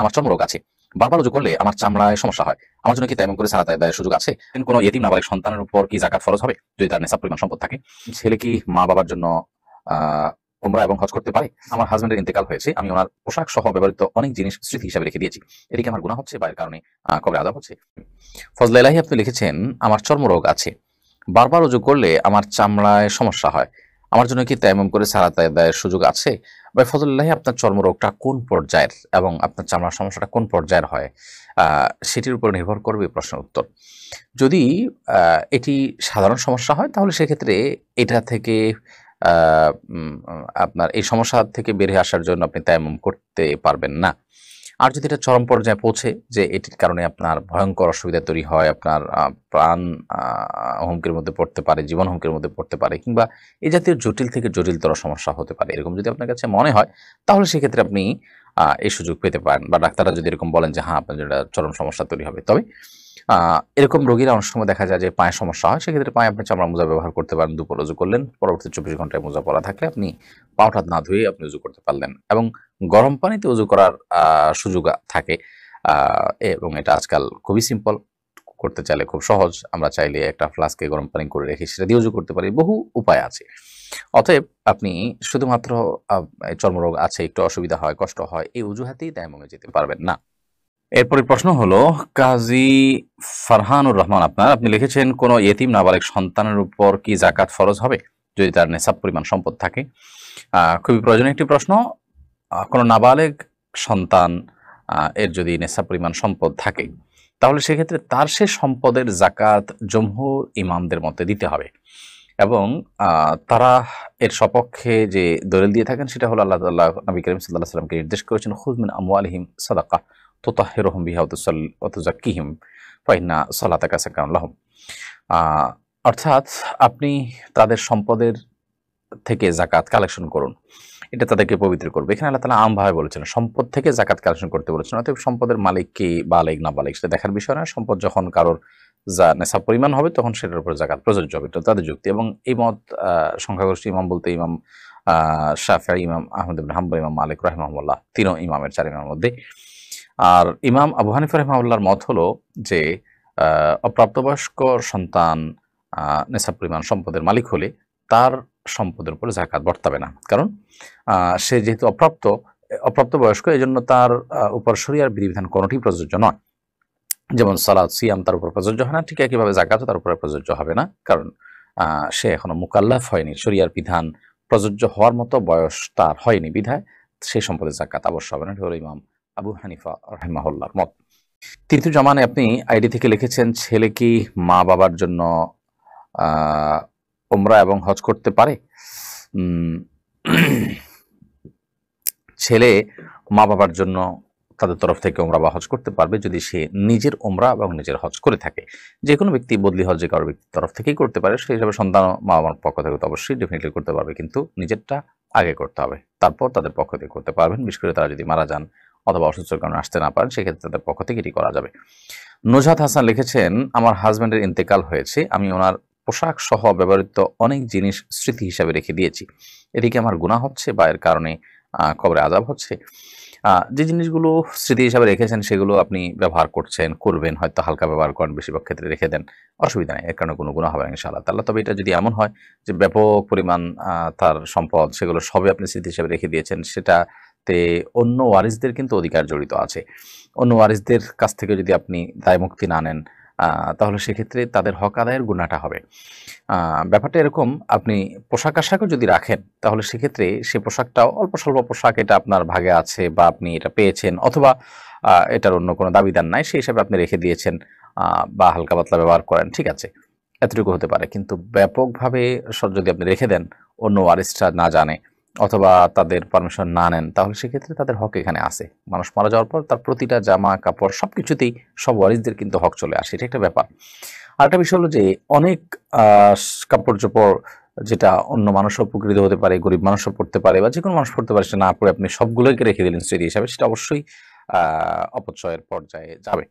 আমার চর্মরোগ আছে বারবার রুজু করলে আমার চামড়ায় সমস্যা হয় আমার জন্য কি তেমন করে সারা দায়ের সুযোগ আছে কোনো এতিম নাবালিক সন্তানের উপর কি জাকাত ফরজ হবে যদি তার নেশা পরিমাণ সম্পদ থাকে ছেলে কি মা বাবার জন্য ওমরা এবং হজ করতে পারে আমার হাজব্যান্ডের ইন্তেকাল হয়েছে আমি ওনার পোশাক সহ ব্যবহৃত অনেক জিনিস স্মৃতি হিসাবে রেখে দিয়েছি এদিকে আমার গুণা হচ্ছে বা কারণে কবে আদা হচ্ছে ফজলাই আপনি লিখেছেন আমার চর্মরোগ আছে বারবার রুজু করলে আমার চামড়ায় সমস্যা হয় আমার জন্য কি তেমন করে সালাত আদায়ের সুযোগ আছে বা ফজল্লাহি আপনার চর্মরোগটা কোন পর্যায়ের এবং আপনার চামড়ার সমস্যাটা কোন পর্যায়ের হয় সেটির উপর নির্ভর করবে প্রশ্নের উত্তর যদি এটি সাধারণ সমস্যা হয় তাহলে সেক্ষেত্রে এটা থেকে আপনার এই সমস্যা থেকে বেরিয়ে আসার জন্য আপনি তেমন করতে পারবেন না আর যদি এটা চরম পর্যায়ে পৌঁছে যে এটির কারণে আপনার ভয়ঙ্কর অসুবিধা তৈরি হয় আপনার প্রাণ হুমকির মধ্যে পড়তে পারে জীবন হুমকির মধ্যে পড়তে পারে কিংবা এই জাতীয় জটিল থেকে জটিলতর সমস্যা হতে পারে এরকম যদি আপনার কাছে মনে হয় তাহলে সেক্ষেত্রে আপনি এই সুযোগ পেতে পারেন বা ডাক্তাররা যদি এরকম বলেন যে হ্যাঁ আপনার যেটা চরম সমস্যা তৈরি হবে তবে এরকম রোগীরা অনেক সময় দেখা যায় যে পায়ে সমস্যা হয় সেক্ষেত্রে পায়ে আপনি চামড়া মোজা ব্যবহার করতে পারেন দুপুর উজু করলেন পরবর্তী চব্বিশ ঘন্টায় মোজা পরা থাকলে আপনি পাউটা না ধুয়ে আপনি উজু করতে পারলেন এবং গরম পানিতে উজু করার সুযোগ থাকে এবং এটা আজকাল খুবই সিম্পল করতে চাইলে খুব সহজ আমরা চাইলে একটা ফ্লাস্কে গরম পানি করে রেখে সেটা দিয়ে উজু করতে পারি বহু উপায় আছে অতএব আপনি শুধুমাত্র চর্মরোগ আছে একটু অসুবিধা হয় কষ্ট হয় এই অজুহাতেই ডায়মন্ডে যেতে পারবেন না এরপরে প্রশ্ন হলো কাজী ফারহানুর রহমান আপনার আপনি লিখেছেন কোন এতিম নাবালিক সন্তানের উপর কি জাকাত ফরজ হবে যদি তার নেশাব পরিমাণ সম্পদ থাকে খুবই প্রয়োজনীয় একটি প্রশ্ন কোনো নাবালেক সন্তান এর যদি নেশাব পরিমাণ সম্পদ থাকে তাহলে সেক্ষেত্রে তার সে সম্পদের জাকাত জমহুর ইমামদের মতে দিতে হবে এবং তারা এর সপক্ষে যে দলিল দিয়ে থাকেন সেটা হলো আল্লাহ তাল্লাহ নবী করিম সাল্লাহ সাল্লামকে নির্দেশ করেছেন হুজমিন আমওয়ালহিম সাদাকা তোতাহেরহম বিহাউতুসাল্লাকিহিম ফাইনা সালাতা কাসাকাউল্লাহম অর্থাৎ আপনি তাদের সম্পদের থেকে জাকাত কালেকশন করুন এটা তাদেরকে পবিত্র করবে এখানে আল্লাহ তালা আমভাবে বলেছেন সম্পদ থেকে জাকাত কালেকশন করতে বলেছেন অর্থাৎ সম্পদের মালিক কি বালেক না বালেক সেটা দেখার বিষয় না সম্পদ যখন কারোর যা নেশা পরিমাণ হবে তখন সেটার উপর জাকাত প্রযোজ্য হবে এটা তাদের যুক্তি এবং এই মত সংখ্যাগোষ্ঠী ইমাম বলতে ইমাম শাফা ইমাম আহমদ ইবিন ইমাম মালিক রহমাউল্লাহ তিনও ইমামের চার ইমামের মধ্যে আর ইমাম আবু হানিফ রহমাউল্লাহর মত হলো যে অপ্রাপ্তবয়স্ক সন্তান নেশা পরিমাণ সম্পদের মালিক হলে তার সম্পদের উপর জাকাত বর্তাবে না কারণ সে যেহেতু অপ্রাপ্ত অপ্রাপ্তবয়স্ক এই জন্য তার উপর সরিয়ার বিধিবিধান কোনোটি প্রযোজ্য নয় যেমন সালাদ সিয়াম তার উপর প্রযোজ্য হয় না ঠিক একইভাবে জাকাতও তার উপরে প্রযোজ্য হবে না কারণ সে এখনো মুকাল্লাফ হয়নি শরিয়ার বিধান প্রযোজ্য হওয়ার মতো বয়স তার হয়নি বিধায় সেই সম্পদে জাকাত অবশ্য হবে না হল ইমাম আবু হানিফা রহমাহুল্লার মত তৃতীয় জমানে আপনি আইডি থেকে লিখেছেন ছেলে কি মা বাবার জন্য ওমরা এবং হজ করতে পারে ছেলে মা বাবার জন্য তাদের তরফ থেকে ওমরা বা হজ করতে পারবে যদি সে নিজের ওমরা এবং নিজের হজ করে থাকে যে কোনো ব্যক্তি বদলি হজ যে কারো ব্যক্তির তরফ থেকেই করতে পারে সেই হিসাবে সন্তান মা বাবার পক্ষ থেকে তো অবশ্যই ডেফিনেটলি করতে পারবে কিন্তু নিজেরটা আগে করতে হবে তারপর তাদের পক্ষ থেকে করতে পারবেন বিশেষ করে তারা যদি মারা যান অথবা অসুস্থ কারণে আসতে না পারেন সেক্ষেত্রে তাদের পক্ষ থেকে এটি করা যাবে নজাত হাসান লিখেছেন আমার হাজব্যান্ডের ইন্তেকাল হয়েছে আমি ওনার পোশাক সহ ব্যবহৃত অনেক জিনিস স্মৃতি হিসাবে রেখে দিয়েছি এদিকে আমার গুণা হচ্ছে বা এর কারণে কবরে আজাব হচ্ছে যে জিনিসগুলো স্মৃতি হিসাবে রেখেছেন সেগুলো আপনি ব্যবহার করছেন করবেন হয়তো হালকা ব্যবহার করেন বেশিরভাগ ক্ষেত্রে রেখে দেন অসুবিধা নেই এর কারণে কোনো গুণ হবে ইনশাআল্লাহ তাহলে তবে এটা যদি এমন হয় যে ব্যাপক পরিমাণ তার সম্পদ সেগুলো সবে আপনি স্মৃতি হিসাবে রেখে দিয়েছেন সেটা তে অন্য ওয়ারিসদের কিন্তু অধিকার জড়িত আছে অন্য ওয়ারিসদের কাছ থেকে যদি আপনি দায় মুক্তি না নেন তাহলে সেক্ষেত্রে তাদের হক আদায়ের গুণাটা হবে ব্যাপারটা এরকম আপনি পোশাক আশাকও যদি রাখেন তাহলে সেক্ষেত্রে সে পোশাকটাও অল্প স্বল্প পোশাক এটা আপনার ভাগে আছে বা আপনি এটা পেয়েছেন অথবা এটার অন্য কোনো দাবিদার নাই সেই হিসাবে আপনি রেখে দিয়েছেন বা হালকা পাতলা ব্যবহার করেন ঠিক আছে এতটুকু হতে পারে কিন্তু ব্যাপকভাবে যদি আপনি রেখে দেন অন্য আরেস্টরা না জানে অথবা তাদের পারমিশন না নেন তাহলে সেক্ষেত্রে তাদের হক এখানে আসে মানুষ মারা যাওয়ার পর তার প্রতিটা জামা কাপড় সব কিছুতেই সব ওয়ারিসদের কিন্তু হক চলে আসে এটা একটা ব্যাপার আরেকটা বিষয় হলো যে অনেক কাপড় চোপড় যেটা অন্য মানুষও উপকৃত হতে পারে গরিব মানুষও পড়তে পারে বা যে কোনো মানুষ পড়তে পারে সেটা না পড়ে আপনি সবগুলোকে রেখে দিলেন স্মৃতি হিসাবে সেটা অবশ্যই অপচয়ের পর্যায়ে যাবে